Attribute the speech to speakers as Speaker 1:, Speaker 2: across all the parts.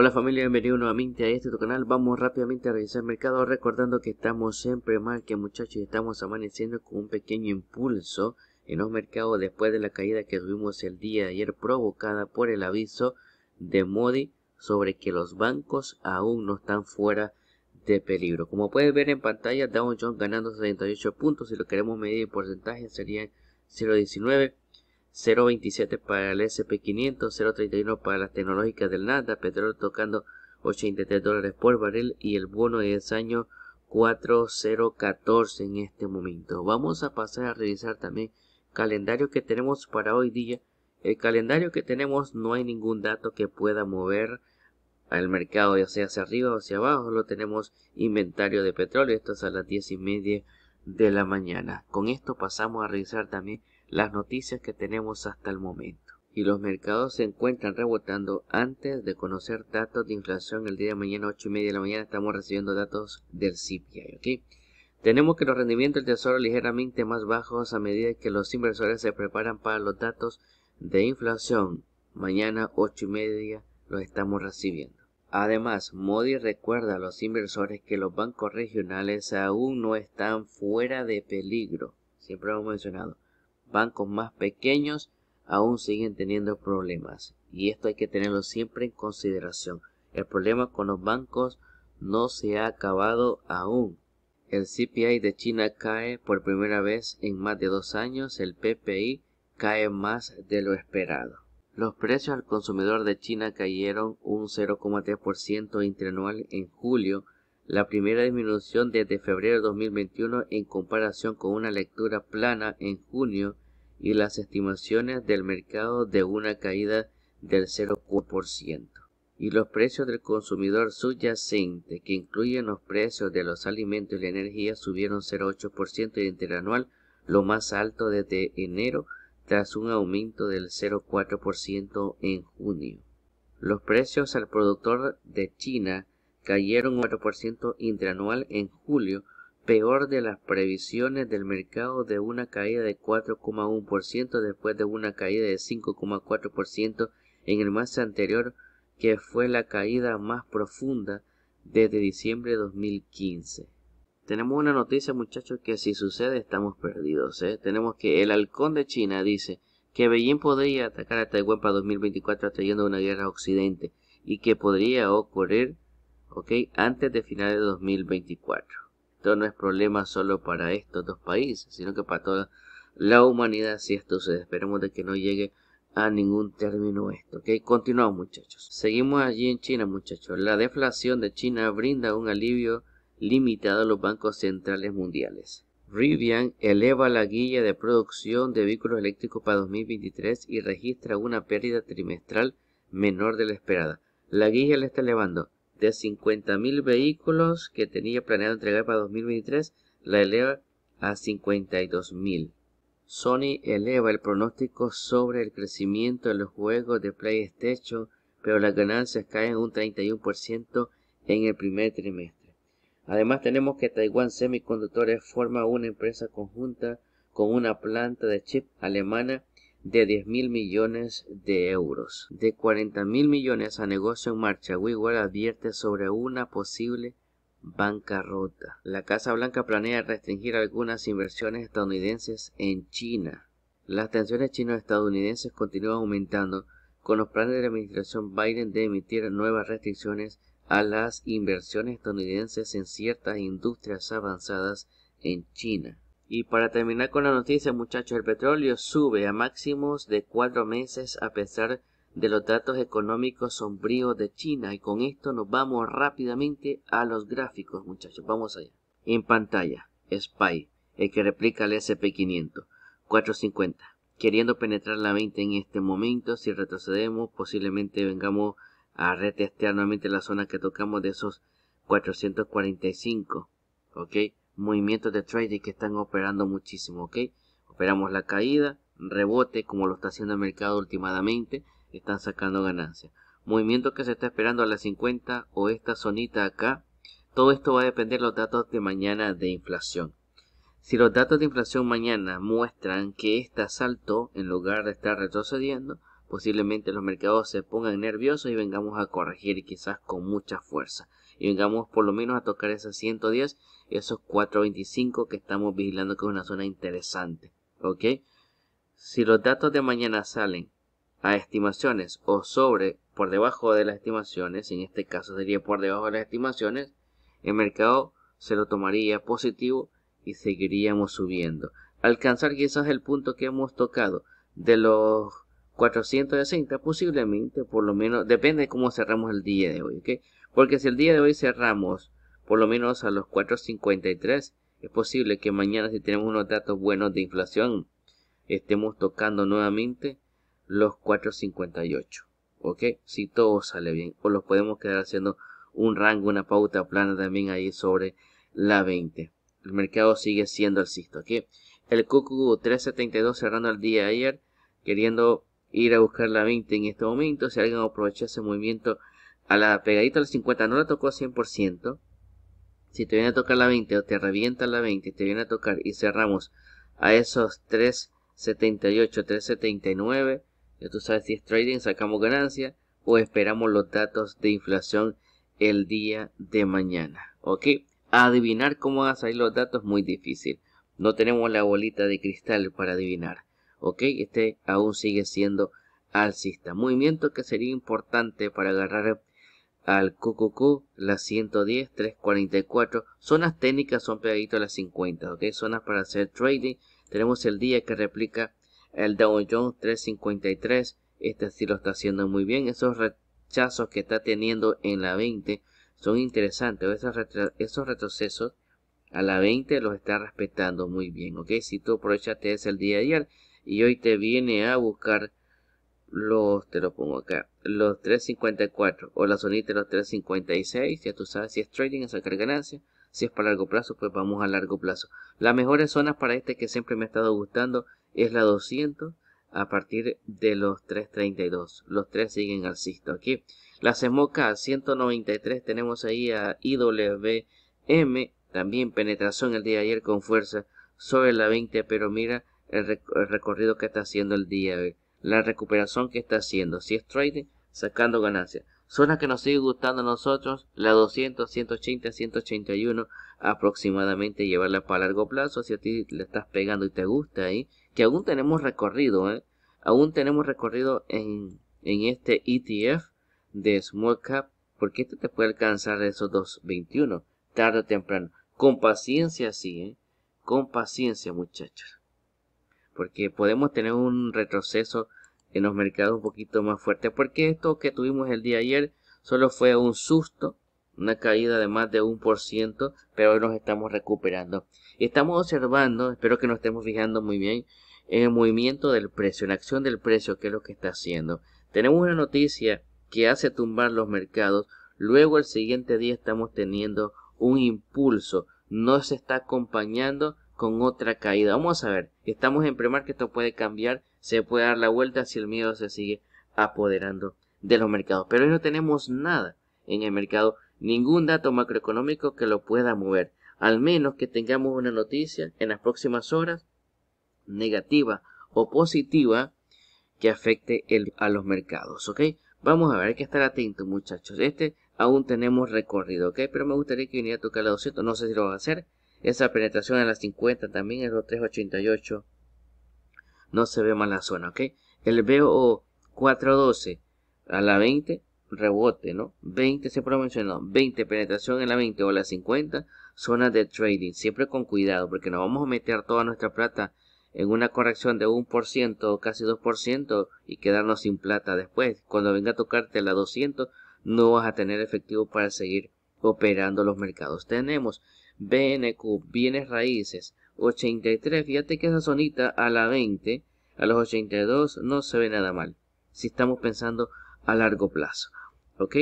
Speaker 1: Hola familia, bienvenidos nuevamente a este tu canal. Vamos rápidamente a revisar el mercado recordando que estamos siempre mal que muchachos estamos amaneciendo con un pequeño impulso en los mercados después de la caída que tuvimos el día de ayer provocada por el aviso de Modi sobre que los bancos aún no están fuera de peligro. Como puedes ver en pantalla, Dow Jones ganando 78 puntos, si lo queremos medir en porcentaje serían 0.19 0.27 para el SP500, 0.31 para las tecnológicas del Nasdaq, petróleo tocando 83 dólares por barril y el bono de 10 4014 en este momento. Vamos a pasar a revisar también calendario que tenemos para hoy día. El calendario que tenemos no hay ningún dato que pueda mover al mercado, ya sea hacia arriba o hacia abajo. Lo tenemos inventario de petróleo, esto es a las 10 y media de la mañana. Con esto pasamos a revisar también las noticias que tenemos hasta el momento. Y los mercados se encuentran rebotando antes de conocer datos de inflación el día de mañana, 8 y media de la mañana, estamos recibiendo datos del CPI, aquí Tenemos que los rendimientos del tesoro ligeramente más bajos a medida que los inversores se preparan para los datos de inflación. Mañana 8 y media los estamos recibiendo. Además, Modi recuerda a los inversores que los bancos regionales aún no están fuera de peligro. Siempre lo hemos mencionado bancos más pequeños aún siguen teniendo problemas y esto hay que tenerlo siempre en consideración. El problema con los bancos no se ha acabado aún. El CPI de China cae por primera vez en más de dos años, el PPI cae más de lo esperado. Los precios al consumidor de China cayeron un 0,3% interanual en julio la primera disminución desde febrero de 2021 en comparación con una lectura plana en junio y las estimaciones del mercado de una caída del 0,4%. Y los precios del consumidor subyacente, que incluyen los precios de los alimentos y la energía, subieron 0,8% interanual, lo más alto desde enero, tras un aumento del 0,4% en junio. Los precios al productor de China cayeron 4% interanual en julio, peor de las previsiones del mercado de una caída de 4,1% después de una caída de 5,4% en el mes anterior, que fue la caída más profunda desde diciembre de 2015. Tenemos una noticia muchachos que si sucede estamos perdidos. ¿eh? Tenemos que el halcón de China dice que Beijing podría atacar a Taiwán para 2024 atrayendo una guerra a Occidente y que podría ocurrir antes de finales de 2024. Esto no es problema solo para estos dos países, sino que para toda la humanidad si esto sucede. Esperemos de que no llegue a ningún término esto, ¿ok? Continuamos muchachos. Seguimos allí en China muchachos. La deflación de China brinda un alivio limitado a los bancos centrales mundiales. Rivian eleva la guía de producción de vehículos eléctricos para 2023 y registra una pérdida trimestral menor de la esperada. La guía la está elevando de 50.000 vehículos que tenía planeado entregar para 2023 la eleva a 52.000. Sony eleva el pronóstico sobre el crecimiento de los juegos de PlayStation, pero las ganancias caen un 31% en el primer trimestre. Además tenemos que Taiwan Semiconductores forma una empresa conjunta con una planta de chip alemana de diez mil millones de euros. De cuarenta mil millones a negocio en marcha, WeWork advierte sobre una posible bancarrota. La Casa Blanca planea restringir algunas inversiones estadounidenses en China. Las tensiones chino-estadounidenses continúan aumentando con los planes de la administración Biden de emitir nuevas restricciones a las inversiones estadounidenses en ciertas industrias avanzadas en China. Y para terminar con la noticia, muchachos, el petróleo sube a máximos de cuatro meses a pesar de los datos económicos sombríos de China. Y con esto nos vamos rápidamente a los gráficos, muchachos. Vamos allá. En pantalla, SPY, el que replica el SP500, 450. Queriendo penetrar la 20 en este momento, si retrocedemos, posiblemente vengamos a retestear nuevamente la zona que tocamos de esos 445. ¿Ok? movimientos de trading que están operando muchísimo, ¿ok? Operamos la caída, rebote, como lo está haciendo el mercado últimamente, están sacando ganancias. Movimiento que se está esperando a las 50 o esta zonita acá. Todo esto va a depender de los datos de mañana de inflación. Si los datos de inflación mañana muestran que esta asalto, en lugar de estar retrocediendo, posiblemente los mercados se pongan nerviosos y vengamos a corregir quizás con mucha fuerza y vengamos por lo menos a tocar esas 110 y esos 425 que estamos vigilando que es una zona interesante. ¿Ok? Si los datos de mañana salen a estimaciones o sobre, por debajo de las estimaciones, en este caso sería por debajo de las estimaciones, el mercado se lo tomaría positivo y seguiríamos subiendo. Alcanzar quizás el punto que hemos tocado de los 460 posiblemente, por lo menos, depende de cómo cerramos el día de hoy, ¿ok? Porque si el día de hoy cerramos por lo menos a los 4.53, es posible que mañana si tenemos unos datos buenos de inflación, estemos tocando nuevamente los 4.58. ¿Ok? Si todo sale bien. O los podemos quedar haciendo un rango, una pauta plana también ahí sobre la 20. El mercado sigue siendo alcista. ¿Ok? El CUCU 372 cerrando el día de ayer, queriendo ir a buscar la 20 en este momento. Si alguien aprovecha ese movimiento a la pegadita a los 50 no la tocó 100%. Si te viene a tocar la 20 o te revienta la 20, te viene a tocar y cerramos a esos 378, 379, ya tú sabes si es trading, sacamos ganancia o esperamos los datos de inflación el día de mañana. ¿Ok? Adivinar cómo van a salir los datos muy difícil. No tenemos la bolita de cristal para adivinar. ¿Ok? Este aún sigue siendo alcista. Movimiento que sería importante para agarrar al QQQ, las 110, 344. Zonas técnicas son pegaditos a las 50, ¿ok? Zonas para hacer trading. Tenemos el día que replica el Dow Jones 353. Este sí lo está haciendo muy bien. Esos rechazos que está teniendo en la 20 son interesantes. Esos, esos retrocesos a la 20 los está respetando muy bien, ¿ok? Si tú aprovechaste ese el día de ayer y hoy te viene a buscar los, te lo pongo acá, los 354 o la zonita de los 356, ya tú sabes, si es trading es sacar ganancia, si es para largo plazo, pues vamos a largo plazo. Las mejores zonas para este que siempre me ha estado gustando es la 200 a partir de los 332. Los tres siguen al cisto aquí. La semoca 193 tenemos ahí a IWM, también penetración el día de ayer con fuerza sobre la 20, pero mira el, recorrido que está haciendo el día de la recuperación que está haciendo, si es trading, sacando ganancias. las que nos sigue gustando a nosotros, la 200, 180, 181 aproximadamente, llevarla para largo plazo. Si a ti le estás pegando y te gusta ahí, que aún tenemos recorrido, ¿eh? aún tenemos recorrido en, en este ETF de Small Cap, porque este te puede alcanzar esos 221 tarde o temprano. Con paciencia, sí, ¿eh? con paciencia, muchachos porque podemos tener un retroceso en los mercados un poquito más fuerte, porque esto que tuvimos el día ayer solo fue un susto, una caída de más de un por ciento, pero hoy nos estamos recuperando. Estamos observando, espero que nos estemos fijando muy bien, en el movimiento del precio, en la acción del precio, que es lo que está haciendo. Tenemos una noticia que hace tumbar los mercados, luego el siguiente día estamos teniendo un impulso, no se está acompañando con otra caída. Vamos a ver, estamos en que esto puede cambiar, se puede dar la vuelta si el miedo se sigue apoderando de los mercados. Pero hoy no tenemos nada en el mercado, ningún dato macroeconómico que lo pueda mover, al menos que tengamos una noticia en las próximas horas negativa o positiva que afecte a los mercados, ¿ok? Vamos a ver, hay que estar atentos muchachos, este aún tenemos recorrido, ¿ok? Pero me gustaría que viniera a tocar la 200, no sé si lo van a hacer, esa penetración en las 50 también es 388. No se ve mal la zona, ¿ok? El BO 412 a la 20, rebote, ¿no? 20 se promocionó, 20 penetración en la 20 o la 50, zona de trading, siempre con cuidado, porque no vamos a meter toda nuestra plata en una corrección de 1% casi 2% y quedarnos sin plata después. Cuando venga a tocarte la 200, no vas a tener efectivo para seguir operando los mercados. Tenemos BNQ, bienes raíces, 83, fíjate que esa zonita a la 20, a los 82 no se ve nada mal, si estamos pensando a largo plazo, ¿ok?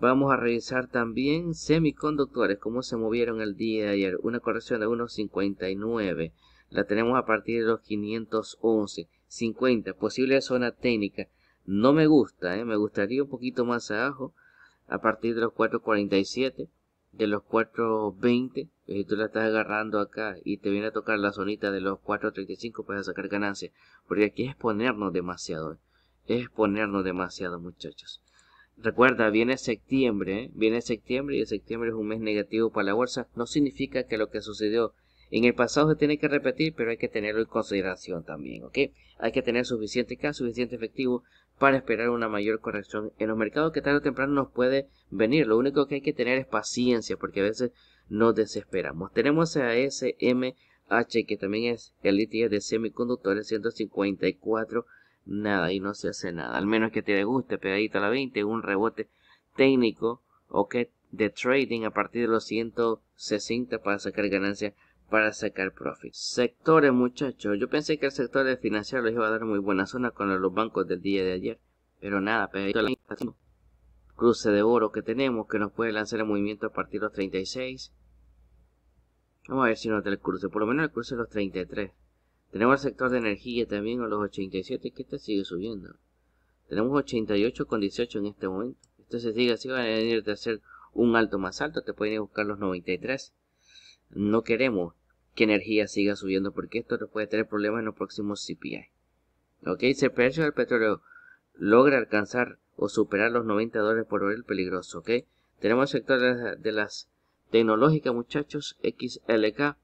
Speaker 1: Vamos a revisar también semiconductores, cómo se movieron el día de ayer, una corrección de unos 1,59, la tenemos a partir de los 511, 50, posible zona técnica, no me gusta, ¿eh? me gustaría un poquito más abajo, a partir de los 447, de los 420, si eh, tú la estás agarrando acá y te viene a tocar la zonita de los 435, puedes sacar ganancia. Porque aquí es ponernos demasiado, eh. es ponernos demasiado, muchachos. Recuerda, viene septiembre, eh. viene septiembre y el septiembre es un mes negativo para la bolsa. No significa que lo que sucedió en el pasado se tiene que repetir, pero hay que tenerlo en consideración también, ¿ok? Hay que tener suficiente cash, suficiente efectivo para esperar una mayor corrección en los mercados que tarde o temprano nos puede venir. Lo único que hay que tener es paciencia porque a veces nos desesperamos. Tenemos a SMH que también es el litio de semiconductores 154. Nada y no se hace nada. Al menos que te guste pegadito a la 20, un rebote técnico o que de trading a partir de los 160 para sacar ganancias para sacar profit. Sectores, muchachos. Yo pensé que el sector de financiero les iba a dar muy buena zona con los bancos del día de ayer. Pero nada, pero la cruce de oro que tenemos que nos puede lanzar el movimiento a partir de los 36. Vamos a ver si nos da el cruce. Por lo menos el cruce de los 33. Tenemos el sector de energía también a los 87 que este sigue subiendo. Tenemos 88 con 18 en este momento. se sigue si van a venir de hacer un alto más alto. Te pueden ir a buscar los 93. No queremos que energía siga subiendo porque esto nos puede tener problemas en los próximos CPI. Ok, si el precio del petróleo logra alcanzar o superar los 90 dólares por barril peligroso, ok. Tenemos sectores de las, tecnológicas, muchachos, XLK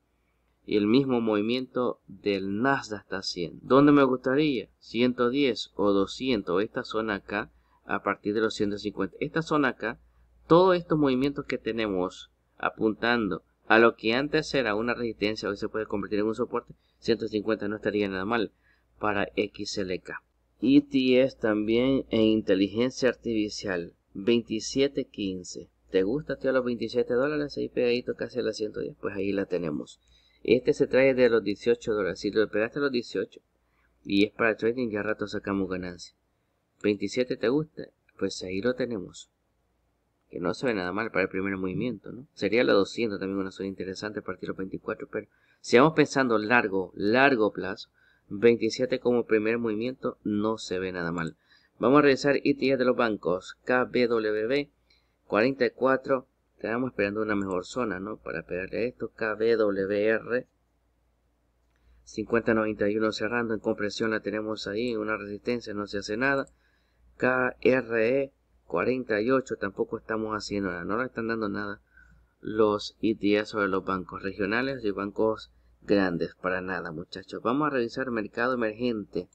Speaker 1: y el mismo movimiento del Nasdaq está haciendo. ¿Dónde me gustaría? 110 o 200, esta zona acá, a partir de los 150. Esta zona acá, todos estos movimientos que tenemos apuntando a lo que antes era una resistencia, hoy se puede convertir en un soporte. 150 no estaría nada mal para XLK. ETS también en inteligencia artificial. 27.15. ¿Te gusta, a los 27 dólares? Ahí pegadito casi a las 110. Pues ahí la tenemos. Este se trae de los 18 dólares. Si lo pegaste a los 18 y es para trading, ya rato sacamos ganancia. 27 te gusta, pues ahí lo tenemos no se ve nada mal para el primer movimiento, ¿no? Sería la 200 también una zona interesante a partir los 24, pero si vamos pensando largo, largo plazo, 27 como primer movimiento no se ve nada mal. Vamos a revisar ITIA de los bancos, KBWB 44, estamos esperando una mejor zona, ¿no? Para pegarle esto, KBWR 5091 cerrando, en compresión la tenemos ahí, una resistencia, no se hace nada. KRE 48 tampoco estamos haciendo nada, no le están dando nada los ITS sobre los bancos regionales y bancos grandes, para nada muchachos. Vamos a revisar mercado emergente,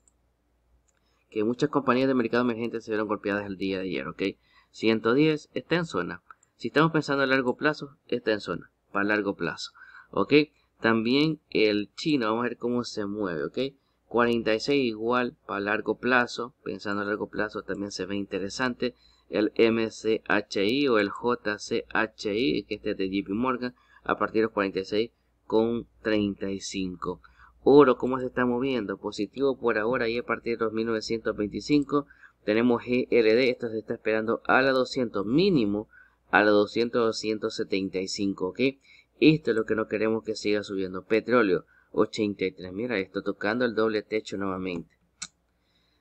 Speaker 1: que muchas compañías de mercado emergente se vieron golpeadas el día de ayer, ¿ok? 110 está en zona, si estamos pensando a largo plazo, está en zona, para largo plazo, ¿ok? También el chino, vamos a ver cómo se mueve, ¿ok? 46 igual para largo plazo, pensando a largo plazo también se ve interesante el MCHI o el JCHI, que este es de JP Morgan, a partir de los 46,35. Oro, ¿cómo se está moviendo? Positivo por ahora y a partir de los 1925 tenemos GRD, esto se está esperando a la 200 mínimo, a la 200 275, ¿ok? Esto es lo que no queremos que siga subiendo. Petróleo, 83, mira, esto tocando el doble techo nuevamente.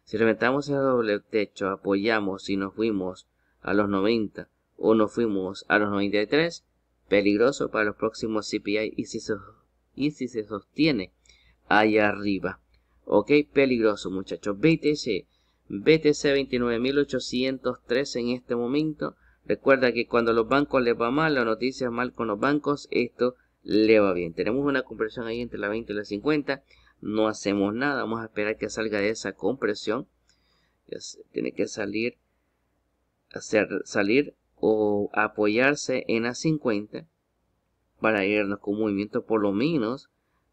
Speaker 1: Si reventamos el doble techo, apoyamos y nos fuimos a los 90 o nos fuimos a los 93, peligroso para los próximos CPI y si se, y si se sostiene allá arriba. Ok, peligroso muchachos. BTC, BTC 29.803 en este momento. Recuerda que cuando a los bancos les va mal, la noticia mal con los bancos, esto le va bien. Tenemos una conversión ahí entre la 20 y la 50 no hacemos nada. Vamos a esperar que salga de esa compresión. tiene que salir, salir o apoyarse en a 50 para irnos con movimiento por lo menos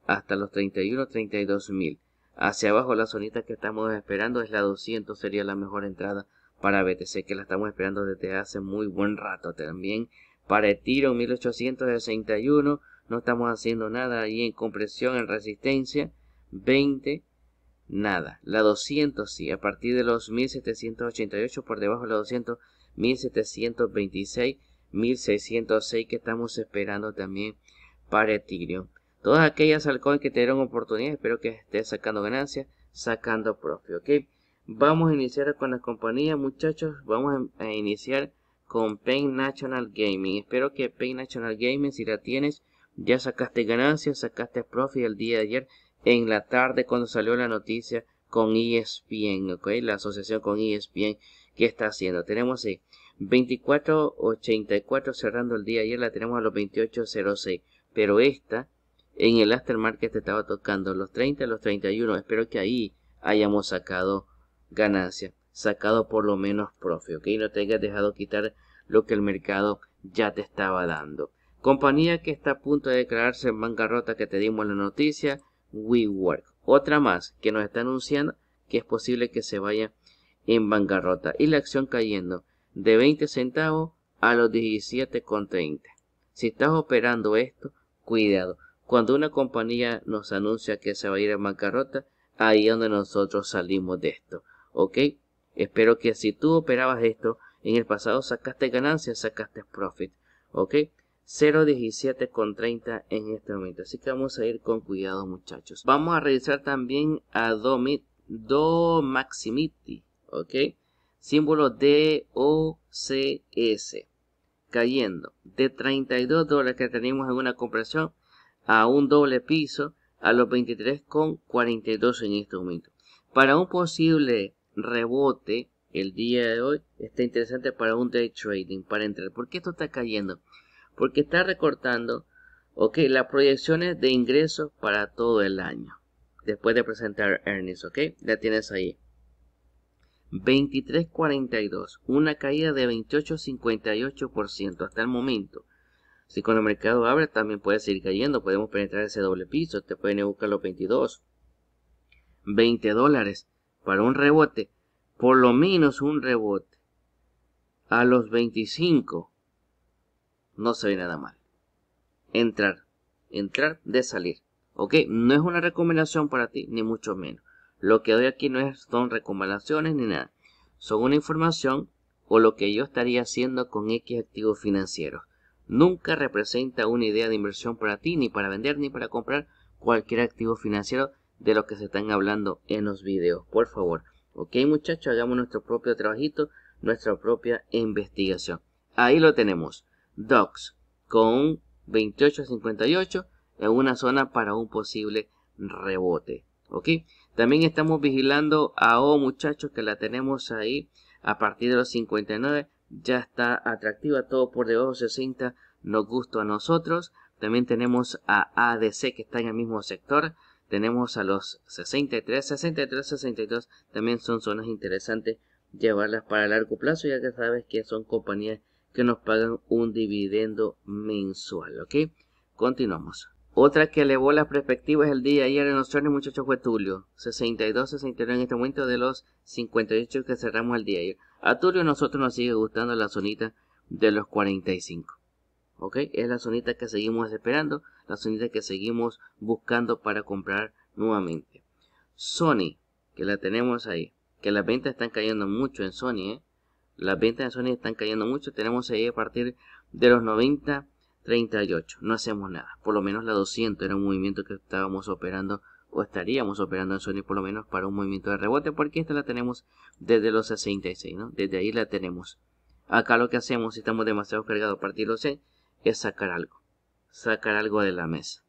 Speaker 1: hasta los 31 32 mil hacia abajo la zonita que estamos esperando es la 200 sería la mejor entrada para BTC que la estamos esperando desde hace muy buen rato también para el tiro 1861 no estamos haciendo nada ahí en compresión en resistencia 20, nada. La 200 sí, a partir de los 1788 por debajo de la 200, 1726, 1606 que estamos esperando también para Ethereum. Todas aquellas alcohol que te dieron oportunidad, espero que estés sacando ganancias, sacando propio ¿ok? Vamos a iniciar con la compañía muchachos. Vamos a, iniciar con Pain National Gaming. Espero que Pain National Gaming, si la tienes, ya sacaste ganancias, sacaste profit el día de ayer, en la tarde cuando salió la noticia con ESPN, ¿ok? La asociación con ESPN que está haciendo. Tenemos eh, ahí 24.84 cerrando el día. Ayer la tenemos a los 28.06. Pero esta en el aftermarket te estaba tocando los 30, los 31. Espero que ahí hayamos sacado ganancia. Sacado por lo menos profe, ¿ok? No te hayas dejado quitar lo que el mercado ya te estaba dando. Compañía que está a punto de declararse en bancarrota que te dimos la noticia. WeWork. Otra más que nos está anunciando que es posible que se vaya en bancarrota. Y la acción cayendo de 20 centavos a los 17,30. Si estás operando esto, cuidado. Cuando una compañía nos anuncia que se va a ir en bancarrota, ahí es donde nosotros salimos de esto. ¿Ok? Espero que si tú operabas esto, en el pasado sacaste ganancias, sacaste profit. ¿Ok? con 0.17.30 en este momento. Así que vamos a ir con cuidado muchachos. Vamos a revisar también a Domit, Do Maximiti, ¿ok? Símbolo s Cayendo de 32 dólares que tenemos en una compresión a un doble piso a los 23,42 en este momento. Para un posible rebote el día de hoy está interesante para un day trading, para entrar. porque esto está cayendo? porque está recortando ok, las proyecciones de ingresos para todo el año. Después de presentar earnings, ok, ya tienes ahí. 23.42, una caída de 28.58% hasta el momento. Si con el mercado abre, también puede seguir cayendo. Podemos penetrar ese doble piso. Te pueden buscar los 22. 20 dólares para un rebote. Por lo menos un rebote. A los 25 no se ve nada mal. Entrar, entrar de salir. Ok, no es una recomendación para ti, ni mucho menos. Lo que doy aquí no es, son recomendaciones ni nada. Son una información o lo que yo estaría haciendo con X activos financieros. Nunca representa una idea de inversión para ti, ni para vender, ni para comprar cualquier activo financiero de los que se están hablando en los videos. Por favor. Ok, muchachos, hagamos nuestro propio trabajito, nuestra propia investigación. Ahí lo tenemos. Docs con 28.58 en una zona para un posible rebote. ¿Ok? También estamos vigilando a O muchachos que la tenemos ahí a partir de los 59. Ya está atractiva, todo por debajo de 60 nos gusta a nosotros. También tenemos a ADC que está en el mismo sector. Tenemos a los 63, 63, 62. También son zonas interesantes llevarlas para largo plazo ya que sabes que son compañías que nos pagan un dividendo mensual, ¿ok? Continuamos. Otra que elevó las perspectivas el día ayer en los muchachos, fue Tulio. 62, 69 en este momento de los 58 que cerramos el día ayer. A Tulio nosotros nos sigue gustando la zonita de los 45. ¿Ok? Es la zonita que seguimos esperando, la zonita que seguimos buscando para comprar nuevamente. Sony, que la tenemos ahí, que las ventas están cayendo mucho en Sony, ¿eh? Las ventas de Sony están cayendo mucho. Tenemos ahí a partir de los 90, 38. No hacemos nada. Por lo menos la 200 era un movimiento que estábamos operando o estaríamos operando en Sony por lo menos para un movimiento de rebote porque esta la tenemos desde los 66, ¿no? Desde ahí la tenemos. Acá lo que hacemos si estamos demasiado cargados a partir de los es sacar algo. Sacar algo de la mesa.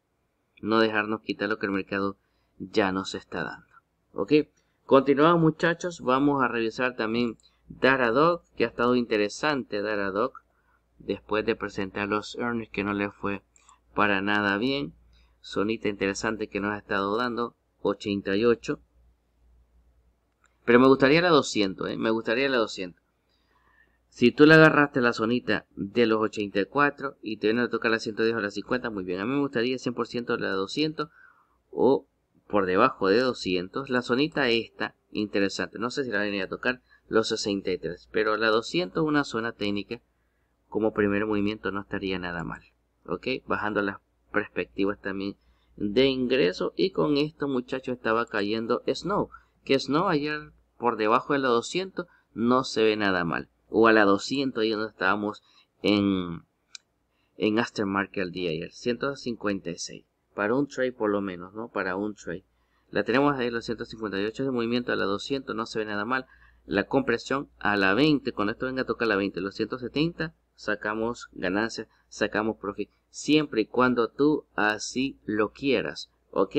Speaker 1: No dejarnos quitar lo que el mercado ya nos está dando. ¿Ok? Continuamos muchachos. Vamos a revisar también Daradoc, que ha estado interesante Doc, después de presentar los earnings que no le fue para nada bien. Sonita interesante que nos ha estado dando, 88. Pero me gustaría la 200, ¿eh? me gustaría la 200. Si tú le agarraste la sonita de los 84 y te viene a tocar la 110 o la 50, muy bien. A mí me gustaría 100% la 200 o por debajo de 200. La sonita esta, interesante. No sé si la venía a tocar los 63, pero la 200 una zona técnica, como primer movimiento no estaría nada mal, ¿ok? Bajando las perspectivas también de ingreso y con esto muchachos estaba cayendo Snow, que Snow ayer por debajo de la 200 no se ve nada mal, o a la 200 ahí donde estábamos en, en Aftermarket el día ayer, 156, para un trade por lo menos, ¿no? Para un trade. La tenemos ahí los 158 de movimiento a la 200, no se ve nada mal la compresión a la 20. Cuando esto venga a tocar la 20, los 170, sacamos ganancias, sacamos profit. Siempre y cuando tú así lo quieras, ¿ok?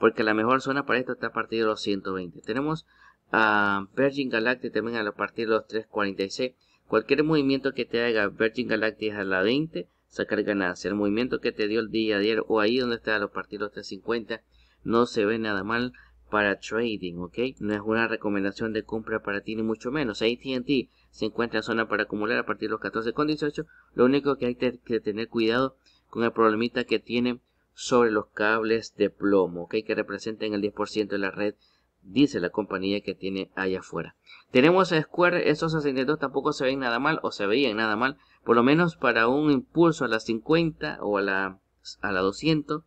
Speaker 1: Porque la mejor zona para esto está a partir de los 120. Tenemos a Virgin Galactic también a partir de los 346. Cualquier movimiento que te haga Virgin Galactic a la 20, sacar ganancia. El movimiento que te dio el día a día o ahí donde está a los partidos 350, no se ve nada mal para trading, ¿ok? No es una recomendación de compra para ti ni mucho menos. ATT se encuentra en zona para acumular a partir de los 14,18. Lo único que hay que tener cuidado con el problemita que tiene sobre los cables de plomo, ¿ok? Que representan el 10% de la red, dice la compañía que tiene allá afuera. Tenemos a Square, esos 62 tampoco se ven nada mal o se veían nada mal, por lo menos para un impulso a las 50 o a la, a la 200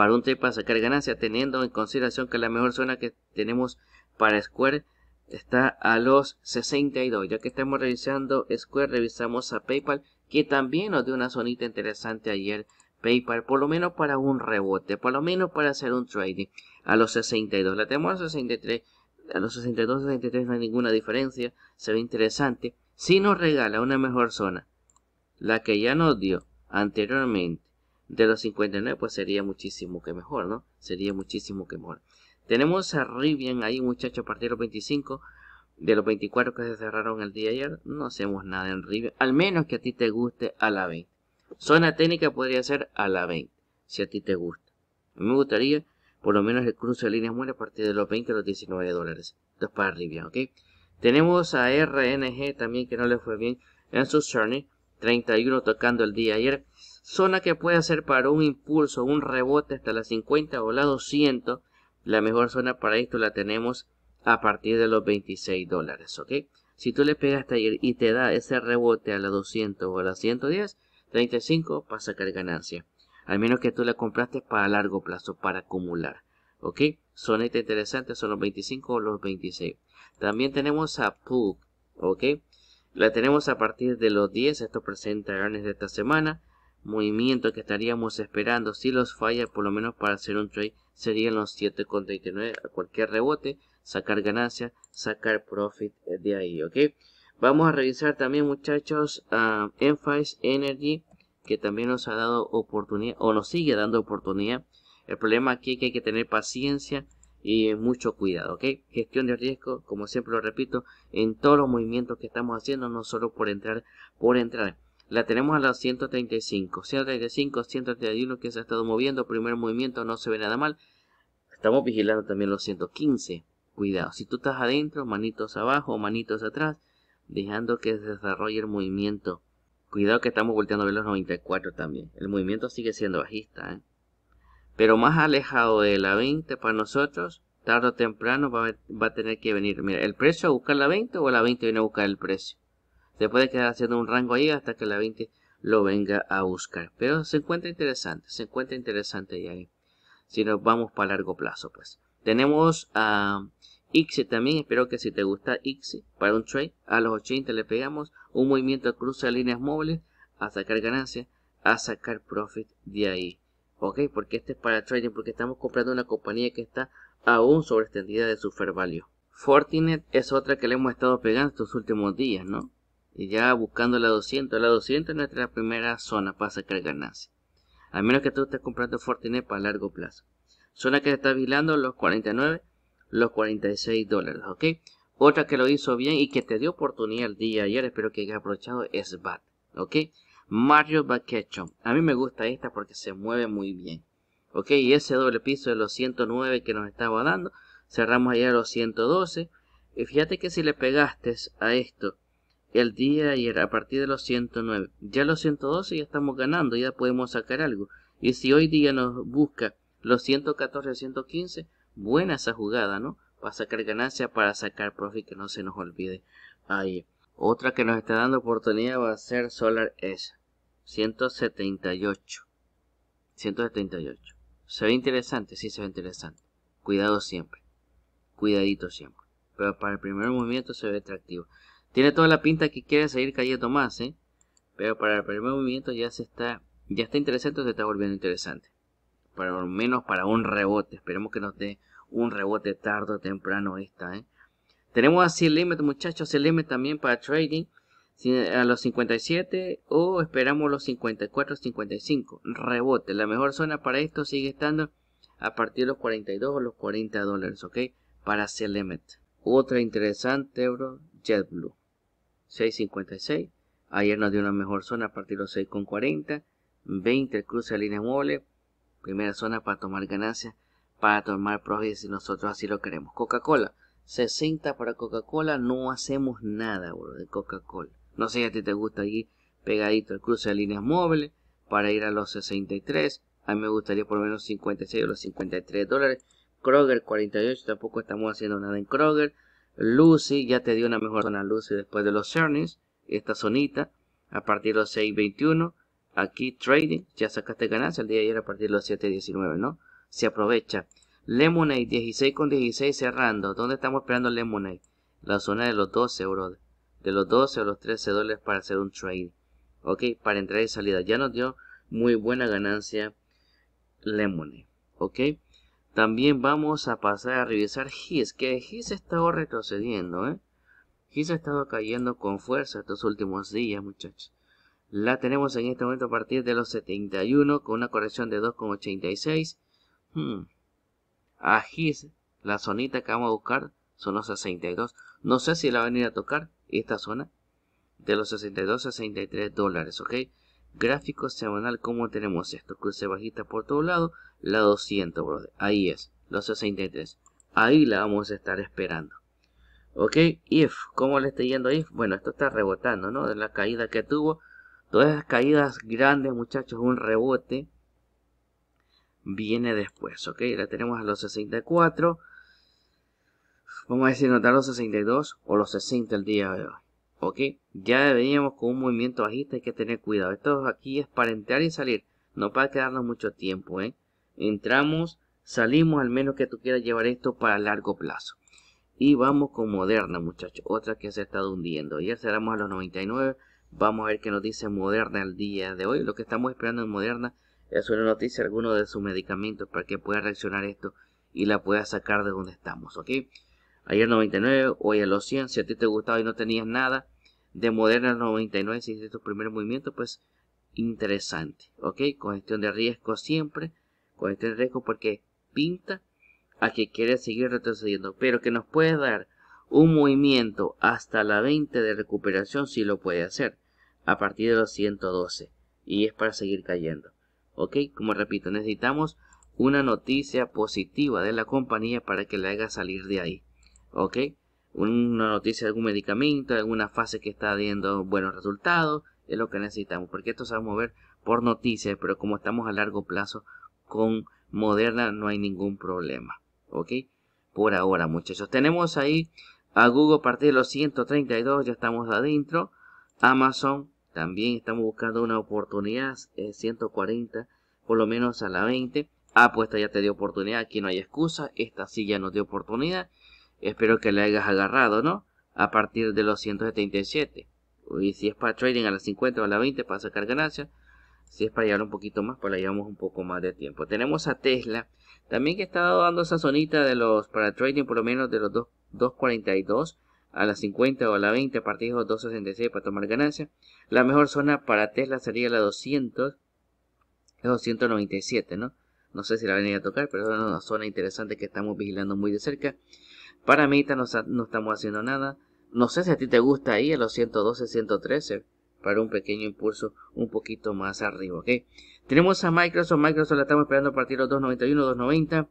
Speaker 1: para un trade para sacar ganancia, teniendo en consideración que la mejor zona que tenemos para Square está a los 62. Ya que estamos revisando Square, revisamos a PayPal, que también nos dio una zonita interesante ayer. PayPal, por lo menos para un rebote, por lo menos para hacer un trading a los 62. La tenemos a 63, a los 62, 63 no hay ninguna diferencia, se ve interesante. Si nos regala una mejor zona, la que ya nos dio anteriormente de los 59, pues sería muchísimo que mejor, ¿no? Sería muchísimo que mejor. Tenemos a Rivian ahí, muchachos, a partir de los 25, de los 24 que se cerraron el día ayer, no hacemos nada en Rivian, al menos que a ti te guste a la 20. Zona técnica podría ser a la 20, si a ti te gusta. me gustaría, por lo menos, el cruce de líneas muere a partir de los 20 a los 19 dólares. Esto para Rivian, ¿ok? Tenemos a RNG también que no le fue bien en su journey, 31 tocando el día de ayer zona que puede ser para un impulso, un rebote hasta las 50 o la 200. La mejor zona para esto la tenemos a partir de los 26 dólares, ¿ok? Si tú le pegas ayer y te da ese rebote a la 200 o a la 110, 35 para sacar ganancia. Al menos que tú la compraste para largo plazo, para acumular, ¿ok? Son interesante son los 25 o los 26. También tenemos a PUC, ¿ok? La tenemos a partir de los 10, esto presenta earnings de esta semana movimiento que estaríamos esperando si los falla, por lo menos para hacer un trade, serían los 7,39 a cualquier rebote, sacar ganancia, sacar profit de ahí, ¿ok? Vamos a revisar también muchachos uh, Enphase Energy, que también nos ha dado oportunidad, o nos sigue dando oportunidad. El problema aquí es que hay que tener paciencia y mucho cuidado, ¿ok? Gestión de riesgo, como siempre lo repito, en todos los movimientos que estamos haciendo, no solo por entrar, por entrar. La tenemos a los 135. 135, 131 que se ha estado moviendo. Primer movimiento no se ve nada mal. Estamos vigilando también los 115. Cuidado, si tú estás adentro, manitos abajo, manitos atrás, dejando que se desarrolle el movimiento. Cuidado que estamos volteando a ver los 94 también. El movimiento sigue siendo bajista. ¿eh? Pero más alejado de la 20 para nosotros, tarde o temprano va a tener que venir. Mira, el precio a buscar la 20 o la 20 viene a buscar el precio. Se puede quedar haciendo un rango ahí hasta que la 20 lo venga a buscar. Pero se encuentra interesante, se encuentra interesante de ahí. Si nos vamos para largo plazo, pues. Tenemos a uh, también, espero que si te gusta Ixi, para un trade, a los 80 le pegamos un movimiento de cruce líneas móviles, a sacar ganancias. a sacar profit de ahí. Ok, porque este es para trading, porque estamos comprando una compañía que está aún extendida de su fair value. Fortinet es otra que le hemos estado pegando estos últimos días, ¿no? Y ya buscando la 200, la 200 es nuestra primera zona para sacar ganancia. A menos que tú estés comprando Fortinet para largo plazo. Zona que está vigilando los 49, los 46 dólares, ¿ok? Otra que lo hizo bien y que te dio oportunidad el día de ayer, espero que hayas aprovechado, es BAT, ¿ok? Mario Vacation. A mí me gusta esta porque se mueve muy bien. Ok, y ese doble piso de los 109 que nos estaba dando, cerramos allá los 112. Y fíjate que si le pegaste a esto, el día de ayer a partir de los 109. Ya los 112 ya estamos ganando, ya podemos sacar algo. Y si hoy día nos busca los 114, 115, buena esa jugada, ¿no? Para sacar ganancia, para sacar profit, que no se nos olvide. Ahí. Otra que nos está dando oportunidad va a ser Solar S. 178. 178. Se ve interesante, sí se ve interesante. Cuidado siempre. Cuidadito siempre. Pero para el primer movimiento se ve atractivo. Tiene toda la pinta que quiere seguir cayendo más, ¿eh? Pero para el primer movimiento ya se está, ya está interesante o se está volviendo interesante. para lo menos para un rebote. Esperemos que nos dé un rebote tarde o temprano esta, ¿eh? Tenemos a C Limit, muchachos. C Limit también para trading a los 57 o esperamos los 54, 55. Rebote. La mejor zona para esto sigue estando a partir de los 42 o los 40 dólares, ¿ok? Para C-Limit. Otra interesante, euro. JetBlue. 6.56. Ayer nos dio una mejor zona a partir de los 6.40. 20 el cruce de líneas móviles, Primera zona para tomar ganancias, para tomar profit si nosotros así lo queremos. Coca-Cola. 60 para Coca-Cola. No hacemos nada, de Coca-Cola. No sé si a ti te gusta allí pegadito el cruce de líneas móviles para ir a los 63. A mí me gustaría por lo menos 56 o los 53 dólares. Kroger 48, tampoco estamos haciendo nada en Kroger. Lucy ya te dio una mejor zona Lucy después de los earnings, esta zonita a partir de los 6.21, aquí trading, ya sacaste ganancia el día de ayer a partir de los 7.19, ¿no? Se aprovecha. Lemonade 16 con 16 cerrando, ¿dónde estamos esperando Lemonade? La zona de los 12 euros, de los 12 a los 13 dólares para hacer un trade, ¿ok? Para entrar y salida, ya nos dio muy buena ganancia Lemonade, ¿ok? También vamos a pasar a revisar GIS, que Gis ha estado retrocediendo, ¿eh? ha estado cayendo con fuerza estos últimos días, muchachos. La tenemos en este momento a partir de los 71 con una corrección de 2,86. Hmm. A GIS, la zonita que vamos a buscar son los 62. No sé si la van a ir a tocar esta zona de los 62 a 63 dólares, ¿ok? gráfico semanal, ¿cómo tenemos esto? Cruce bajita por todo lado, la 200, brother. Ahí es, los 63. Ahí la vamos a estar esperando. Ok, if, ¿cómo le está yendo if? Bueno, esto está rebotando, ¿no? De la caída que tuvo. Todas esas caídas grandes, muchachos, un rebote viene después, ¿ok? La tenemos a los 64. Vamos a decir, notar los 62 o los 60 el día de hoy ok ya veníamos con un movimiento bajista hay que tener cuidado esto aquí es para entrar y salir no para quedarnos mucho tiempo ¿eh? entramos salimos al menos que tú quieras llevar esto para largo plazo y vamos con Moderna, muchachos. Otra que se ha estado hundiendo. ya cerramos a los 99. Vamos a ver qué nos dice Moderna el día de hoy. Lo que estamos esperando en Moderna es una noticia, alguno de sus medicamentos para que pueda reaccionar esto y la pueda sacar de donde estamos, ¿ok? ayer 99, hoy a los 100, si a ti te gustaba y no tenías nada de Moderna 99, si hiciste tu primer movimiento, pues interesante, ¿ok? Con gestión de riesgo siempre, con gestión de riesgo porque pinta a que quiere seguir retrocediendo, pero que nos puede dar un movimiento hasta la 20 de recuperación si lo puede hacer, a partir de los 112, y es para seguir cayendo, ¿ok? Como repito, necesitamos una noticia positiva de la compañía para que la haga salir de ahí. ¿ok? Una noticia de algún medicamento, alguna fase que está dando buenos resultados, es lo que necesitamos, porque esto se va a mover por noticias, pero como estamos a largo plazo con Moderna no hay ningún problema, ¿ok? Por ahora, muchachos, tenemos ahí a Google a partir de los 132, ya estamos adentro, Amazon también estamos buscando una oportunidad, 140, eh, por lo menos a la 20. Apuesta ya te dio oportunidad, aquí no hay excusa, esta sí ya nos dio oportunidad. Espero que la hayas agarrado, ¿no? A partir de los 177. Y si es para trading a las 50 o a las 20 para sacar ganancias. Si es para llevar un poquito más, pues la llevamos un poco más de tiempo. Tenemos a Tesla. También que está dando esa zonita de los para trading por lo menos de los 242 a las 50 o a las 20 a partir de los 266 para tomar ganancia. La mejor zona para Tesla sería la 200. Es 297, ¿no? No sé si la venía a tocar, pero es una zona interesante que estamos vigilando muy de cerca. Para mí no, no estamos haciendo nada. No sé si a ti te gusta ahí a los 112, 113 para un pequeño impulso un poquito más arriba. ¿ok? Tenemos a Microsoft, Microsoft la estamos esperando a partir de los 291, 290.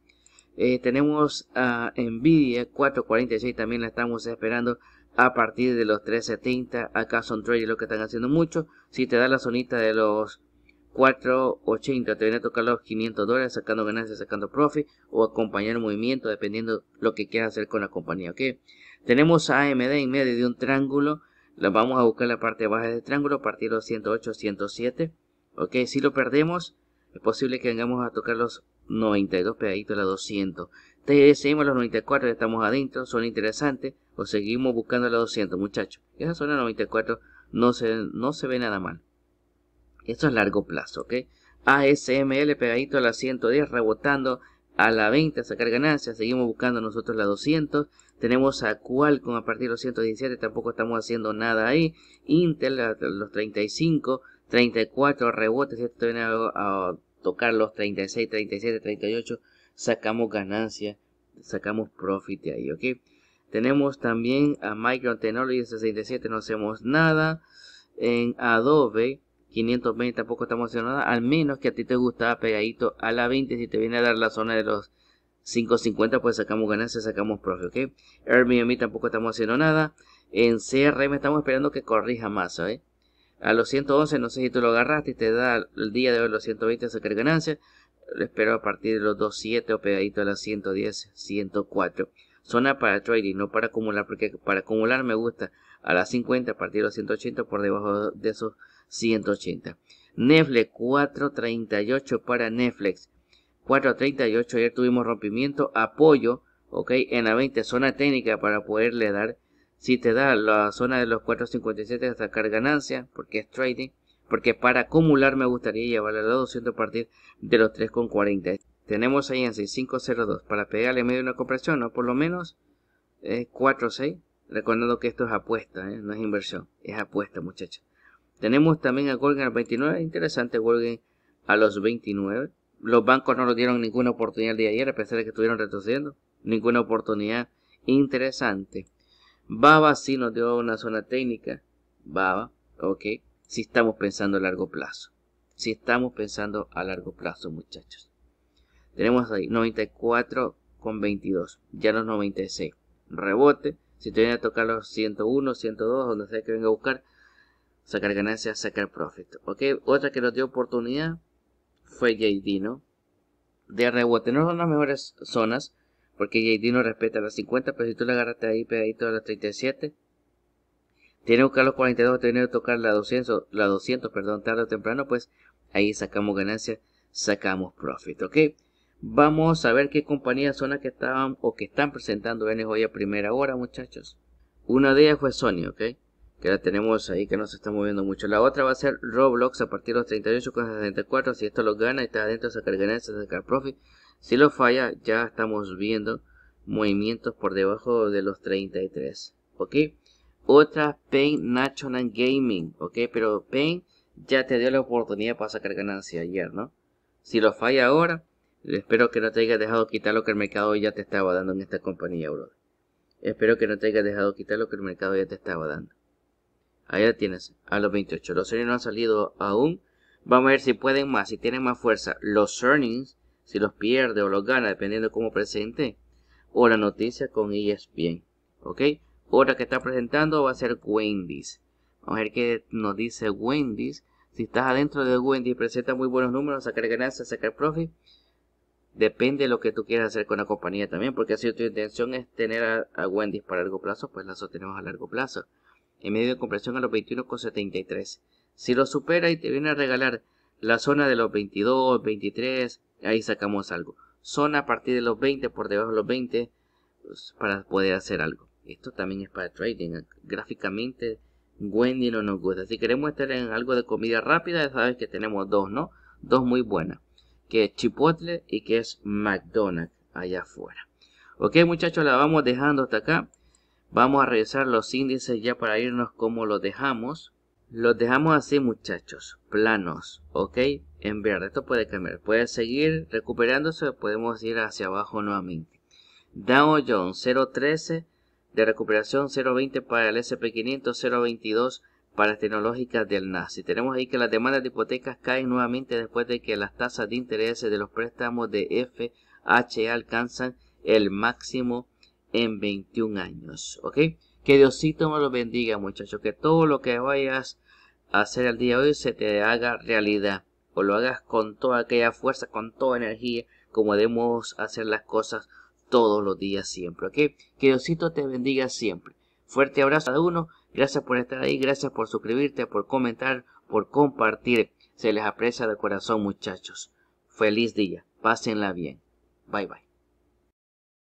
Speaker 1: Eh, tenemos a Nvidia 446, también la estamos esperando a partir de los 370. Acá son traders lo que están haciendo mucho. Si te da la zonita de los 480 te viene a tocar los 500 dólares sacando ganancias, sacando profit o acompañar el movimiento dependiendo lo que quieras hacer con la compañía. ok Tenemos a AMD en medio de un triángulo. Vamos a buscar la parte baja del este triángulo a partir de los 108, 107. Ok, si lo perdemos, es posible que vengamos a tocar los 92 pedazitos a la 200. seguimos los 94, ya estamos adentro, son interesantes. O seguimos buscando la 200, muchachos. Esa zona 94 no se, no se ve nada mal. Esto es largo plazo, ¿ok? ASML pegadito a la 110, rebotando a la 20 a sacar ganancias. Seguimos buscando nosotros la 200. Tenemos a Qualcomm a partir de los 117, tampoco estamos haciendo nada ahí. Intel a los 35, 34 rebotes, esto viene a, tocar los 36, 37, 38. Sacamos ganancia, sacamos profit ahí, ¿ok? Tenemos también a Micron Technology 67, no hacemos nada. En Adobe 520 tampoco está emocionada, al menos que a ti te gustaba pegadito a la 20, si te viene a dar la zona de los 550, pues sacamos ganancias, sacamos profe. ¿ok? Airbnb tampoco estamos haciendo nada. En CRM estamos esperando que corrija más, ¿eh? A los 111, no sé si tú lo agarraste, y te da el día de hoy los 120 a sacar ganancias. espero a partir de los 2.7 o pegadito a las 110, 104. Zona para trading, no para acumular, porque para acumular me gusta a las 50, a partir de los 180 por debajo de esos 180. Netflix 438 para Netflix. 438 ayer tuvimos rompimiento, apoyo, ok, en la 20 zona técnica para poderle dar si te da la zona de los 457 sacar ganancia, porque es trading, porque para acumular me gustaría llevarle a los 200 a partir de los 3,40. Tenemos ahí en 6502 para pegarle medio una compresión, o ¿no? por lo menos eh, 4,6 Recordando que esto es apuesta, ¿eh? no es inversión, es apuesta, muchachos. Tenemos también a a al 29, interesante golgen a los 29. Los bancos no nos dieron ninguna oportunidad el día de ayer, a pesar de que estuvieron retrocediendo. Ninguna oportunidad interesante. Baba sí nos dio una zona técnica. Baba, ok. Si estamos pensando a largo plazo. Si estamos pensando a largo plazo, muchachos. Tenemos ahí 94 con 22. Ya los 96. Rebote. Si te viene a tocar los 101, 102, donde sea que venga a buscar, sacar ganancias, sacar profit. Ok, otra que nos dio oportunidad fue JD, ¿no? De rebote, no son las mejores zonas, porque JD no respeta las 50, pero si tú le agarraste ahí pegadito a las 37, tiene que buscar los 42, tiene que tocar la 200, la 200, perdón, tarde o temprano, pues ahí sacamos ganancias, sacamos profit, ¿ok? Vamos a ver qué compañías son las que estaban o que están presentando en hoy a primera hora, muchachos. Una de ellas fue Sony, ¿ok? Que la tenemos ahí, que no se está moviendo mucho. La otra va a ser Roblox a partir de los 38,64. Si esto lo gana y está adentro, sacar ganancias, sacar profit. Si lo falla, ya estamos viendo movimientos por debajo de los 33, ¿ok? Otra, Pain National Gaming, ¿ok? Pero Pain ya te dio la oportunidad para sacar ganancia ayer, ¿no? Si lo falla ahora Espero que no te haya dejado quitar lo que el mercado ya te estaba dando en esta compañía, brother. Espero que no te haya dejado quitar lo que el mercado ya te estaba dando. Ahí la tienes, a los 28. Los earnings no han salido aún. Vamos a ver si pueden más, si tienen más fuerza. Los earnings, si los pierde o los gana, dependiendo de cómo presente. O la noticia con ESPN. ¿Ok? Otra que está presentando va a ser Wendy's. Vamos a ver qué nos dice Wendy's. Si estás adentro de Wendy's, presenta muy buenos números, sacar ganancias, sacar profit. Depende de lo que tú quieras hacer con la compañía también, porque si tu intención es tener a, Wendy Wendy's para largo plazo, pues la sostenemos a largo plazo. En medio de compresión a los 21,73. Si lo supera y te viene a regalar la zona de los 22, 23, ahí sacamos algo. Zona a partir de los 20, por debajo de los 20, pues, para poder hacer algo. Esto también es para trading. Gráficamente, Wendy no nos gusta. Si queremos estar en algo de comida rápida, sabes que tenemos dos, ¿no? Dos muy buenas que es Chipotle y que es McDonald's allá afuera. Ok muchachos, la vamos dejando hasta acá. Vamos a revisar los índices ya para irnos como los dejamos. Los dejamos así muchachos, planos, ok, en verde. Esto puede cambiar, puede seguir recuperándose podemos ir hacia abajo nuevamente. Dow Jones 0.13 de recuperación 0.20 para el SP500, 0.22 para tecnológicas del NASI. Tenemos ahí que las demandas de hipotecas caen nuevamente después de que las tasas de interés de los préstamos de FHA alcanzan el máximo en 21 años. ¿Ok? Que Diosito me lo bendiga, muchachos. Que todo lo que vayas a hacer el día de hoy se te haga realidad. O lo hagas con toda aquella fuerza, con toda energía, como debemos hacer las cosas todos los días siempre. ¿Ok? Que Diosito te bendiga siempre. Fuerte abrazo a uno Gracias por estar ahí, gracias por suscribirte, por comentar, por compartir. Se les aprecia de corazón muchachos. Feliz día, pásenla bien. Bye bye.